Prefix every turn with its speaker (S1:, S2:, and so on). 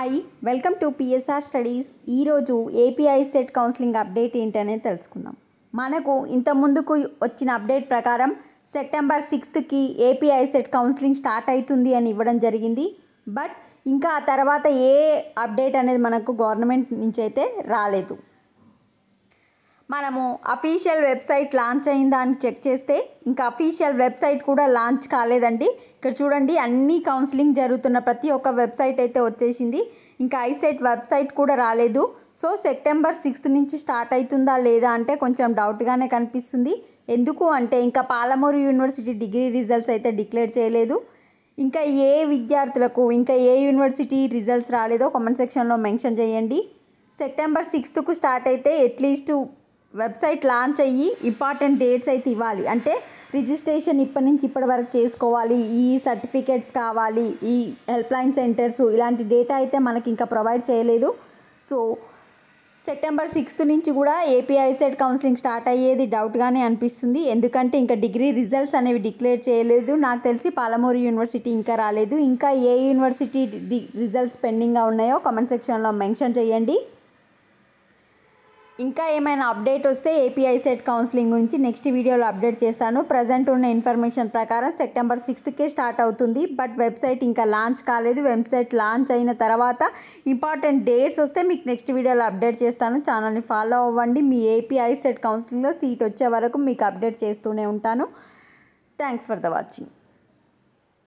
S1: hi welcome to PSR studies ఈరోజు API CET counselling update ఏంటనేది తెలుసుకుందాం మనకు ఇంత ముందుకు వచ్చిన అప్డేట్ ప్రకారం సెప్టెంబర్ సిక్స్త్కి ఏపీఐ సెట్ కౌన్సిలింగ్ స్టార్ట్ అవుతుంది అని ఇవ్వడం జరిగింది బట్ ఇంకా ఆ తర్వాత ఏ అప్డేట్ అనేది మనకు గవర్నమెంట్ నుంచి అయితే రాలేదు మనము అఫీషియల్ వెబ్సైట్ లాంచ్ అయిందా అని చెక్ చేస్తే ఇంకా అఫీషియల్ వెబ్సైట్ కూడా లాంచ్ కాలేదండి ఇక్కడ చూడండి అన్ని కౌన్సిలింగ్ జరుగుతున్న ప్రతి ఒక్క వెబ్సైట్ అయితే వచ్చేసింది ఇంకా ఐసెట్ వెబ్సైట్ కూడా రాలేదు సో సెప్టెంబర్ సిక్స్త్ నుంచి స్టార్ట్ అవుతుందా లేదా అంటే కొంచెం డౌట్గానే కనిపిస్తుంది ఎందుకు అంటే ఇంకా పాలమూరు యూనివర్సిటీ డిగ్రీ రిజల్ట్స్ అయితే డిక్లేర్ చేయలేదు ఇంకా ఏ విద్యార్థులకు ఇంకా ఏ యూనివర్సిటీ రిజల్ట్స్ రాలేదో కామెంట్ సెక్షన్లో మెన్షన్ చేయండి సెప్టెంబర్ సిక్స్త్కు స్టార్ట్ అయితే అట్లీస్ట్ వెబ్సైట్ లాంచ్ అయ్యి ఇంపార్టెంట్ డేట్స్ అయితే ఇవ్వాలి అంటే రిజిస్ట్రేషన్ ఇప్పటి నుంచి ఇప్పటి వరకు చేసుకోవాలి ఈ సర్టిఫికేట్స్ కావాలి ఈ హెల్ప్లైన్ సెంటర్స్ ఇలాంటి డేటా అయితే మనకి ఇంకా ప్రొవైడ్ చేయలేదు సో సెప్టెంబర్ సిక్స్త్ నుంచి కూడా ఏపీఐసెడ్ కౌన్సిలింగ్ స్టార్ట్ అయ్యేది డౌట్గానే అనిపిస్తుంది ఎందుకంటే ఇంకా డిగ్రీ రిజల్ట్స్ అనేవి డిక్లేర్ చేయలేదు నాకు తెలిసి పాలమూరు యూనివర్సిటీ ఇంకా రాలేదు ఇంకా ఏ యూనివర్సిటీ రిజల్ట్స్ పెండింగ్గా ఉన్నాయో కామెంట్ సెక్షన్లో మెన్షన్ చేయండి ఇంకా ఏమైనా అప్డేట్ వస్తే ఏపీఐ సెట్ కౌన్సిలింగ్ గురించి నెక్స్ట్ వీడియోలో అప్డేట్ చేస్తాను ప్రజెంట్ ఉన్న ఇన్ఫర్మేషన్ ప్రకారం సెప్టెంబర్ సిక్స్త్కే స్టార్ట్ అవుతుంది బట్ వెబ్సైట్ ఇంకా లాంచ్ కాలేదు వెబ్సైట్ లాంచ్ అయిన తర్వాత ఇంపార్టెంట్ డేట్స్ వస్తే మీకు నెక్స్ట్ వీడియోలో అప్డేట్ చేస్తాను ఛానల్ని ఫాలో అవ్వండి మీ ఏపీఐ సెట్ కౌన్సిలింగ్లో సీట్ వచ్చే వరకు మీకు అప్డేట్ చేస్తూనే ఉంటాను థ్యాంక్స్ ఫర్ ద వాచింగ్